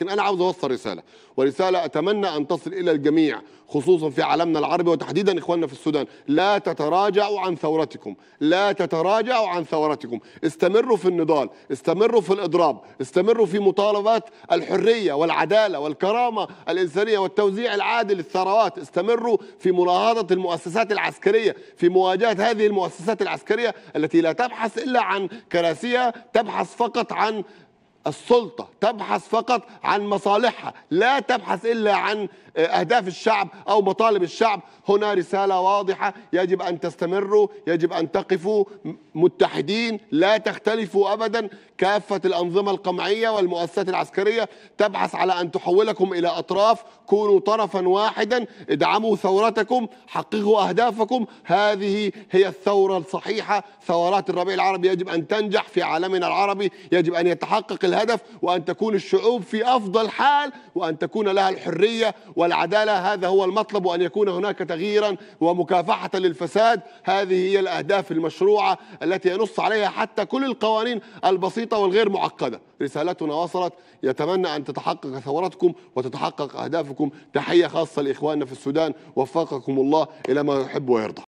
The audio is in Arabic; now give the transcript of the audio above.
لكن أنا عاوز أوصل رسالة ورسالة أتمنى أن تصل إلى الجميع خصوصا في عالمنا العربي وتحديدا إخواننا في السودان لا تتراجعوا عن ثورتكم لا تتراجعوا عن ثورتكم استمروا في النضال استمروا في الإضراب استمروا في مطالبات الحرية والعدالة والكرامة الإنسانية والتوزيع العادل للثروات استمروا في مناهضة المؤسسات العسكرية في مواجهة هذه المؤسسات العسكرية التي لا تبحث إلا عن كراسيها تبحث فقط عن السلطة تبحث فقط عن مصالحها لا تبحث إلا عن آه، أهداف الشعب أو مطالب الشعب هنا رسالة واضحة يجب أن تستمروا يجب أن تقفوا متحدين لا تختلفوا أبدا كافة الأنظمة القمعية والمؤسسات العسكرية تبحث على أن تحولكم إلى أطراف كونوا طرفا واحدا ادعموا ثورتكم حققوا أهدافكم هذه هي الثورة الصحيحة ثورات الربيع العربي يجب أن تنجح في عالمنا العربي يجب أن يتحقق الهدف وأن تكون الشعوب في أفضل حال وأن تكون لها الحرية والعدالة هذا هو المطلب وأن يكون هناك تغييرا ومكافحة للفساد هذه هي الأهداف المشروعة التي ينص عليها حتى كل القوانين البسيطة والغير معقدة رسالتنا وصلت يتمنى أن تتحقق ثورتكم وتتحقق أهدافكم تحية خاصة لإخواننا في السودان وفقكم الله إلى ما يحب ويرضى